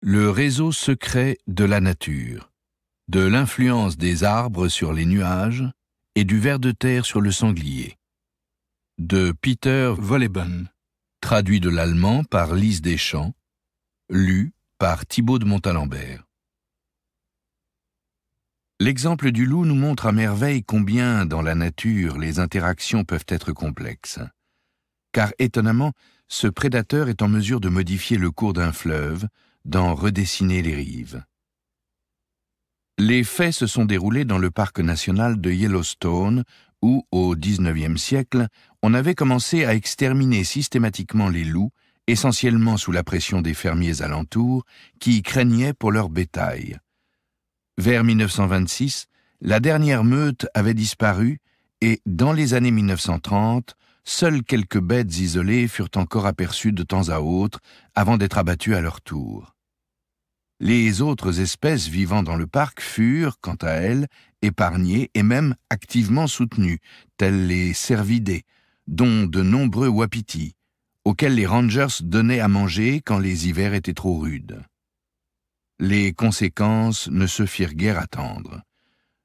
Le réseau secret de la nature, de l'influence des arbres sur les nuages et du ver de terre sur le sanglier. De Peter Volleben, traduit de l'allemand par Lise Deschamps, lu par Thibaut de Montalembert. L'exemple du loup nous montre à merveille combien, dans la nature, les interactions peuvent être complexes. Car étonnamment, ce prédateur est en mesure de modifier le cours d'un fleuve, d'en redessiner les rives. Les faits se sont déroulés dans le parc national de Yellowstone, où, au XIXe siècle, on avait commencé à exterminer systématiquement les loups, essentiellement sous la pression des fermiers alentours, qui craignaient pour leur bétail. Vers 1926, la dernière meute avait disparu, et dans les années 1930, seules quelques bêtes isolées furent encore aperçues de temps à autre avant d'être abattues à leur tour. Les autres espèces vivant dans le parc furent, quant à elles, épargnées et même activement soutenues, telles les cervidés, dont de nombreux wapitis, auxquels les rangers donnaient à manger quand les hivers étaient trop rudes. Les conséquences ne se firent guère attendre.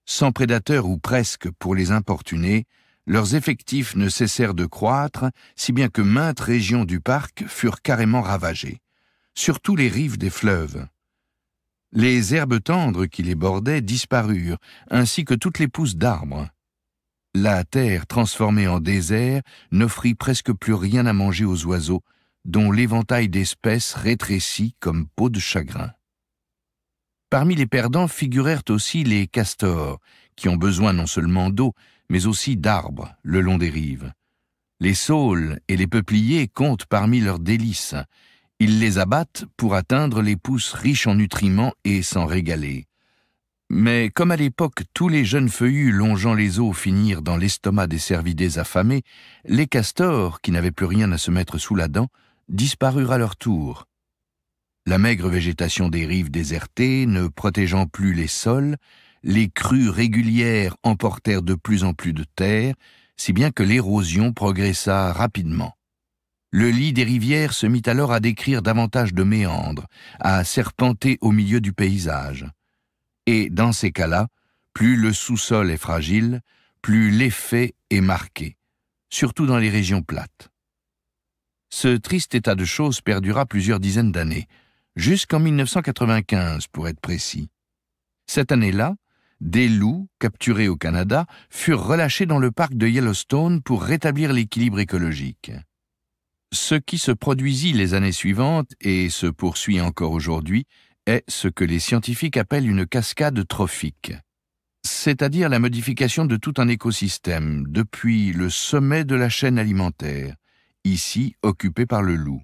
Sans prédateurs ou presque pour les importuner, leurs effectifs ne cessèrent de croître, si bien que maintes régions du parc furent carrément ravagées, surtout les rives des fleuves les herbes tendres qui les bordaient disparurent, ainsi que toutes les pousses d'arbres. La terre, transformée en désert, n'offrit presque plus rien à manger aux oiseaux, dont l'éventail d'espèces rétrécit comme peau de chagrin. Parmi les perdants figurèrent aussi les castors, qui ont besoin non seulement d'eau, mais aussi d'arbres le long des rives. Les saules et les peupliers comptent parmi leurs délices, ils les abattent pour atteindre les pousses riches en nutriments et s'en régaler. Mais comme à l'époque tous les jeunes feuillus longeant les eaux finirent dans l'estomac des cervidés affamés, les castors, qui n'avaient plus rien à se mettre sous la dent, disparurent à leur tour. La maigre végétation des rives désertées ne protégeant plus les sols, les crues régulières emportèrent de plus en plus de terre, si bien que l'érosion progressa rapidement. Le lit des rivières se mit alors à décrire davantage de méandres, à serpenter au milieu du paysage. Et dans ces cas-là, plus le sous-sol est fragile, plus l'effet est marqué, surtout dans les régions plates. Ce triste état de choses perdura plusieurs dizaines d'années, jusqu'en 1995 pour être précis. Cette année-là, des loups, capturés au Canada, furent relâchés dans le parc de Yellowstone pour rétablir l'équilibre écologique. Ce qui se produisit les années suivantes et se poursuit encore aujourd'hui est ce que les scientifiques appellent une cascade trophique, c'est-à-dire la modification de tout un écosystème depuis le sommet de la chaîne alimentaire, ici occupé par le loup.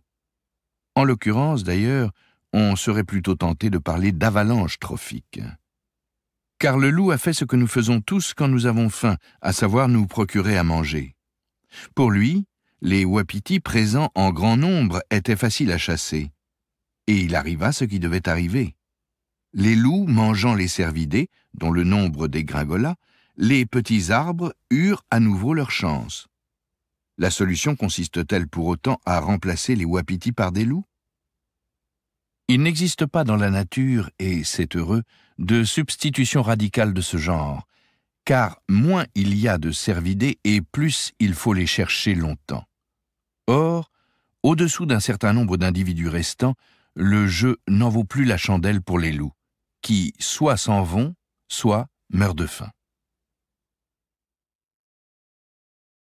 En l'occurrence, d'ailleurs, on serait plutôt tenté de parler d'avalanche trophique. Car le loup a fait ce que nous faisons tous quand nous avons faim, à savoir nous procurer à manger. Pour lui, les wapitis présents en grand nombre étaient faciles à chasser. Et il arriva ce qui devait arriver. Les loups mangeant les cervidés, dont le nombre dégringola, les petits arbres eurent à nouveau leur chance. La solution consiste-t-elle pour autant à remplacer les wapitis par des loups Il n'existe pas dans la nature, et c'est heureux, de substitution radicale de ce genre, car moins il y a de cervidés et plus il faut les chercher longtemps. Or, au-dessous d'un certain nombre d'individus restants, le jeu n'en vaut plus la chandelle pour les loups, qui soit s'en vont, soit meurent de faim.